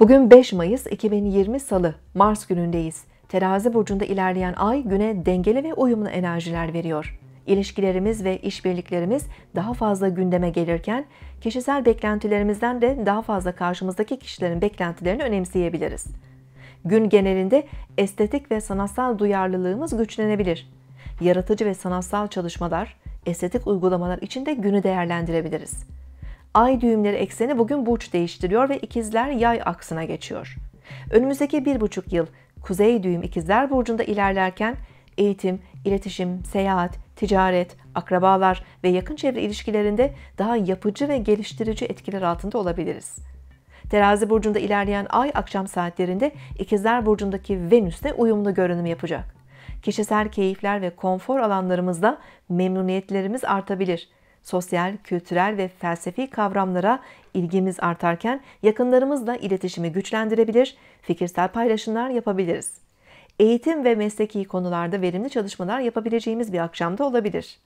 Bugün 5 Mayıs 2020 Salı, Mars günündeyiz. Terazi burcunda ilerleyen ay güne dengeli ve uyumlu enerjiler veriyor. İlişkilerimiz ve işbirliklerimiz daha fazla gündeme gelirken kişisel beklentilerimizden de daha fazla karşımızdaki kişilerin beklentilerini önemseyebiliriz. Gün genelinde estetik ve sanatsal duyarlılığımız güçlenebilir. Yaratıcı ve sanatsal çalışmalar, estetik uygulamalar için de günü değerlendirebiliriz. Ay düğümleri ekseni bugün burç değiştiriyor ve ikizler yay aksına geçiyor. Önümüzdeki bir buçuk yıl kuzey düğüm ikizler burcunda ilerlerken eğitim, iletişim, seyahat, ticaret, akrabalar ve yakın çevre ilişkilerinde daha yapıcı ve geliştirici etkiler altında olabiliriz. Terazi burcunda ilerleyen ay akşam saatlerinde ikizler burcundaki Venüs'le uyumlu görünüm yapacak. Kişisel keyifler ve konfor alanlarımızda memnuniyetlerimiz artabilir sosyal, kültürel ve felsefi kavramlara ilgimiz artarken yakınlarımızla iletişimi güçlendirebilir, fikirsel paylaşımlar yapabiliriz. Eğitim ve mesleki konularda verimli çalışmalar yapabileceğimiz bir akşamda olabilir.